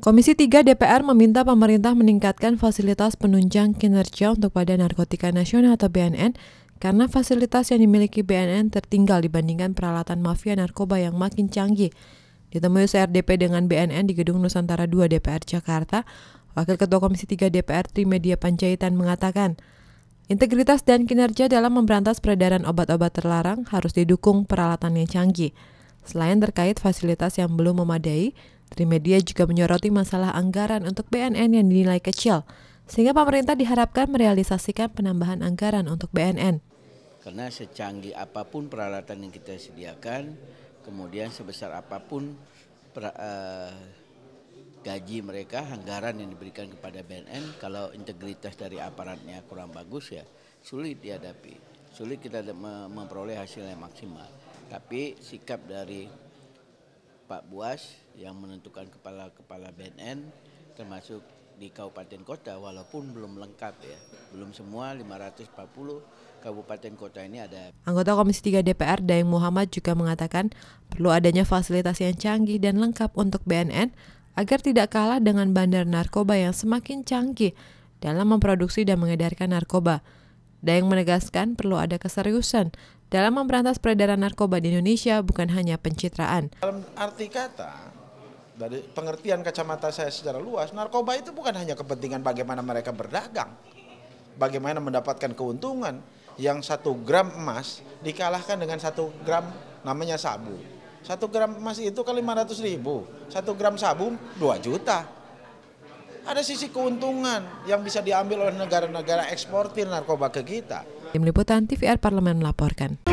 Komisi 3 DPR meminta pemerintah meningkatkan fasilitas penunjang kinerja untuk Badan Narkotika Nasional atau BNN karena fasilitas yang dimiliki BNN tertinggal dibandingkan peralatan mafia narkoba yang makin canggih. Ditemui CRDP dengan BNN di Gedung Nusantara 2 DPR Jakarta, Wakil Ketua Komisi 3 DPR Trimedia Panjaitan mengatakan, integritas dan kinerja dalam memberantas peredaran obat-obat terlarang harus didukung peralatan yang canggih. Selain terkait fasilitas yang belum memadai, Trimedia juga menyoroti masalah anggaran untuk BNN yang dinilai kecil, sehingga pemerintah diharapkan merealisasikan penambahan anggaran untuk BNN. Karena secanggih apapun peralatan yang kita sediakan, kemudian sebesar apapun per, uh, gaji mereka, anggaran yang diberikan kepada BNN, kalau integritas dari aparatnya kurang bagus ya sulit dihadapi, sulit kita memperoleh hasil yang maksimal. Tapi sikap dari Pak Buas yang menentukan kepala-kepala BNN termasuk di kabupaten kota walaupun belum lengkap ya. Belum semua 540 kabupaten kota ini ada. Anggota Komisi 3 DPR Daeng Muhammad juga mengatakan perlu adanya fasilitas yang canggih dan lengkap untuk BNN agar tidak kalah dengan bandar narkoba yang semakin canggih dalam memproduksi dan mengedarkan narkoba. Dayang menegaskan perlu ada keseriusan dalam memberantas peredaran narkoba di Indonesia bukan hanya pencitraan. Dalam arti kata, dari pengertian kacamata saya secara luas, narkoba itu bukan hanya kepentingan bagaimana mereka berdagang, bagaimana mendapatkan keuntungan. Yang satu gram emas dikalahkan dengan satu gram namanya sabu. Satu gram emas itu kan 500 ribu, satu gram sabu 2 juta ada sisi keuntungan yang bisa diambil oleh negara-negara eksportir narkoba ke kita. Tim Liputan TVR Parlemen melaporkan.